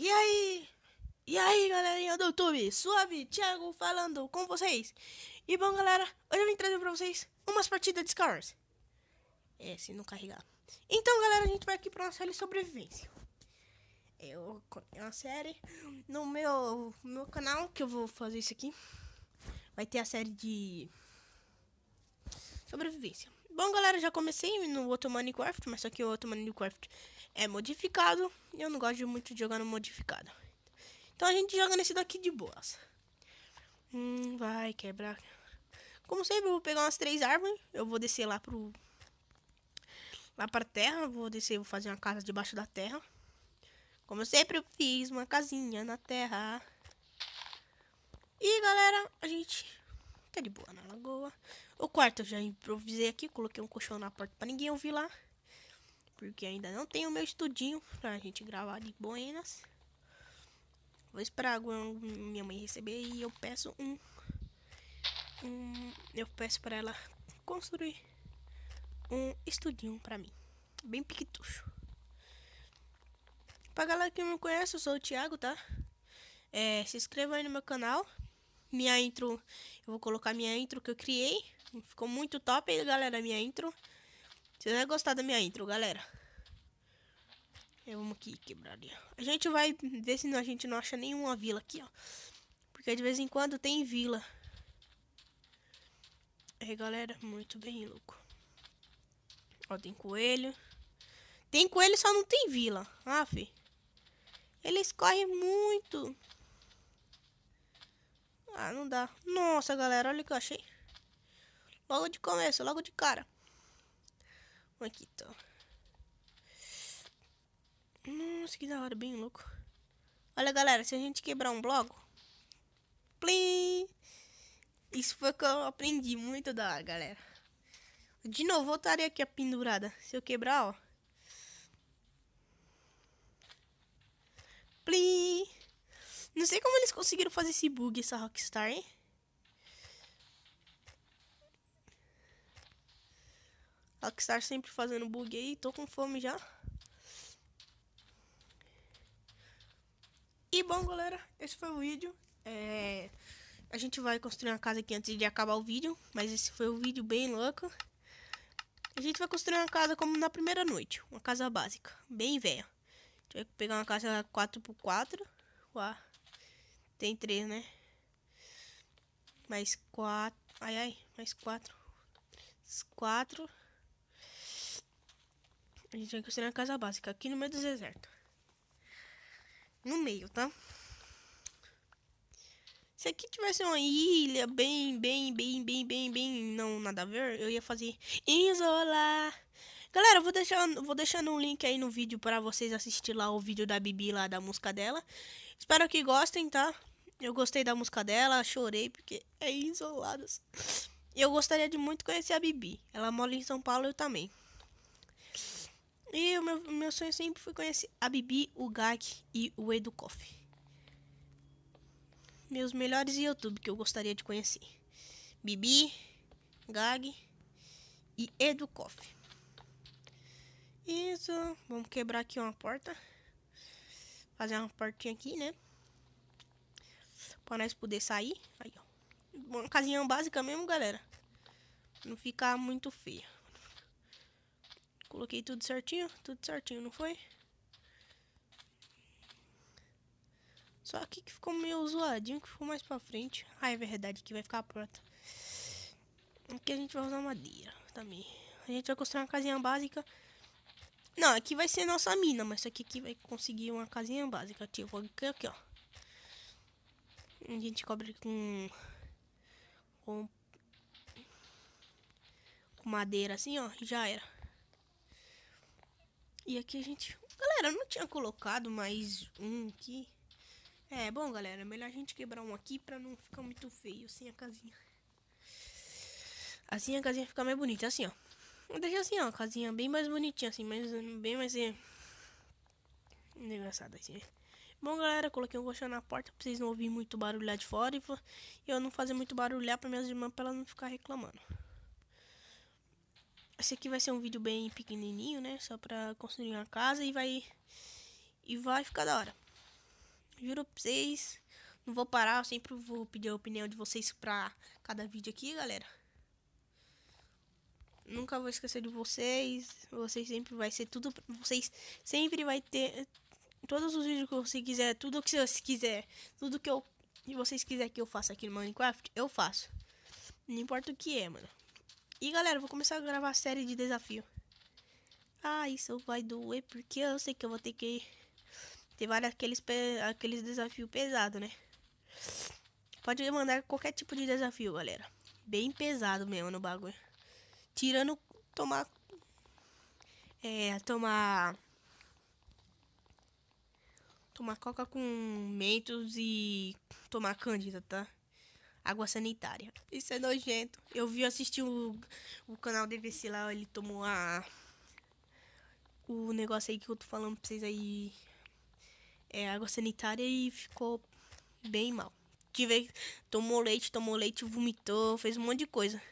E aí? E aí, galerinha do YouTube? Suave, Thiago falando com vocês. E bom, galera, hoje eu vim trazer pra vocês umas partidas de Scars. É, se não carregar. Então, galera, a gente vai aqui pra uma série de sobrevivência. Eu, é uma série no meu, meu canal, que eu vou fazer isso aqui. Vai ter a série de sobrevivência. Bom, galera, já comecei no outro Minecraft, mas só que o outro Minecraft é modificado. E eu não gosto muito de jogar no modificado. Então a gente joga nesse daqui de boas. Hum, vai quebrar. Como sempre, eu vou pegar umas três árvores. Eu vou descer lá pro... Lá pra terra. Vou descer, vou fazer uma casa debaixo da terra. Como sempre, eu fiz uma casinha na terra. E, galera, a gente Tá de boa na lagoa. O quarto eu já improvisei aqui, coloquei um colchão na porta para ninguém ouvir lá. Porque ainda não tenho meu estudinho pra gente gravar de buenas. Vou esperar a minha mãe receber e eu peço um. um eu peço para ela construir um estudinho para mim. Bem piquetucho. Pra galera que não me conhece, eu sou o Thiago, tá? É, se inscreva aí no meu canal minha intro, eu vou colocar minha intro que eu criei. Ficou muito top, aí, galera, minha intro. Vocês vão gostar da minha intro, galera. É, vamos aqui, quebraria. A gente vai ver se a gente não acha nenhuma vila aqui, ó. Porque de vez em quando tem vila. Aí, é, galera, muito bem louco. Ó, tem coelho. Tem coelho, só não tem vila. Ah, fi. Eles correm muito. Ah, não dá. Nossa, galera, olha o que eu achei. Logo de começo, logo de cara. Aqui, então. Nossa, que da hora, bem louco. Olha, galera, se a gente quebrar um bloco... Plim! Isso foi o que eu aprendi, muito da hora, galera. De novo, voltarei aqui a pendurada. Se eu quebrar, ó... Plim! Não sei como eles conseguiram fazer esse bug, essa Rockstar, hein? Rockstar sempre fazendo bug aí. Tô com fome já. E bom, galera, esse foi o vídeo. É... A gente vai construir uma casa aqui antes de acabar o vídeo. Mas esse foi o vídeo bem louco. A gente vai construir uma casa como na primeira noite. Uma casa básica, bem velha. A gente vai pegar uma casa 4x4. Uau. Tem três, né? Mais quatro. Ai, ai, mais quatro. Quatro. A gente vai construir uma casa básica aqui no meio do deserto. No meio, tá? Se aqui tivesse uma ilha bem, bem, bem, bem, bem, bem, não nada a ver, eu ia fazer isolar Galera, eu vou deixando, vou deixando um link aí no vídeo para vocês assistir lá o vídeo da Bibi lá da música dela. Espero que gostem, tá? Eu gostei da música dela, chorei porque é isolados. Eu gostaria de muito conhecer a Bibi. Ela mora em São Paulo, eu também. E o meu, meu sonho sempre foi conhecer a Bibi, o Gag e o Edu Meus melhores YouTube que eu gostaria de conhecer. Bibi, Gag e Edu isso. Vamos quebrar aqui uma porta. Fazer uma portinha aqui, né? Pra nós poder sair. Aí, ó. Uma casinha básica mesmo, galera. Não ficar muito feia. Coloquei tudo certinho. Tudo certinho, não foi? Só aqui que ficou meio zoadinho, que ficou mais pra frente. Ah, é verdade, que vai ficar pronta. Aqui a gente vai usar madeira também. A gente vai construir uma casinha básica. Não, aqui vai ser nossa mina, mas aqui, aqui vai conseguir uma casinha básica. Tipo, aqui, aqui ó. A gente cobre com. Com. Com madeira assim, ó. Já era. E aqui a gente. Galera, não tinha colocado mais um aqui. É, bom, galera, melhor a gente quebrar um aqui pra não ficar muito feio assim a casinha. Assim a casinha fica mais bonita, assim, ó. Deixa assim, ó, casinha bem mais bonitinha, assim, mais, bem mais é, engraçada assim. Bom, galera, coloquei um colchão na porta pra vocês não ouvirem muito barulho lá de fora e eu não fazer muito barulho pra minhas irmãs pra elas não ficar reclamando. Esse aqui vai ser um vídeo bem pequenininho, né? Só pra construir uma casa e vai. E vai ficar da hora. Juro pra vocês. Não vou parar, eu sempre vou pedir a opinião de vocês pra cada vídeo aqui, galera nunca vou esquecer de vocês. Vocês sempre vai ser tudo. Vocês sempre vai ter todos os vídeos que você quiser, tudo que você quiser, tudo que eu se vocês quiserem que eu faça aqui no Minecraft, eu faço. Não importa o que é, mano. E galera, vou começar a gravar a série de desafio. Ah, isso vai doer porque eu sei que eu vou ter que ter vários aqueles aqueles desafio pesado, né? Pode mandar qualquer tipo de desafio, galera. Bem pesado mesmo no bagulho. Tirando tomar. É, tomar. Tomar coca com mentos e tomar cândida, tá? Água sanitária. Isso é nojento. Eu vi assistir o, o canal DVC lá, ele tomou a. O negócio aí que eu tô falando pra vocês aí. É água sanitária e ficou bem mal. Tive, tomou leite, tomou leite, vomitou, fez um monte de coisa.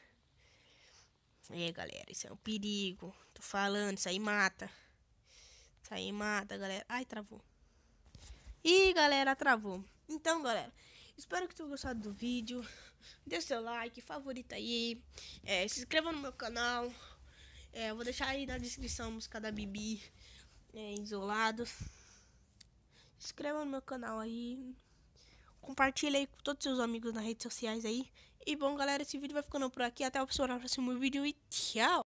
É, galera, isso é um perigo. Tô falando, isso aí mata. Isso aí mata, galera. Ai, travou. Ih, galera, travou. Então, galera, espero que tenham gostado do vídeo. Dê seu like, favorita aí. É, se inscreva no meu canal. É, eu vou deixar aí na descrição a música da Bibi. É, isolado. Se inscreva no meu canal aí compartilha aí com todos os seus amigos nas redes sociais aí. E bom, galera, esse vídeo vai ficando por aqui. Até o próximo vídeo e tchau!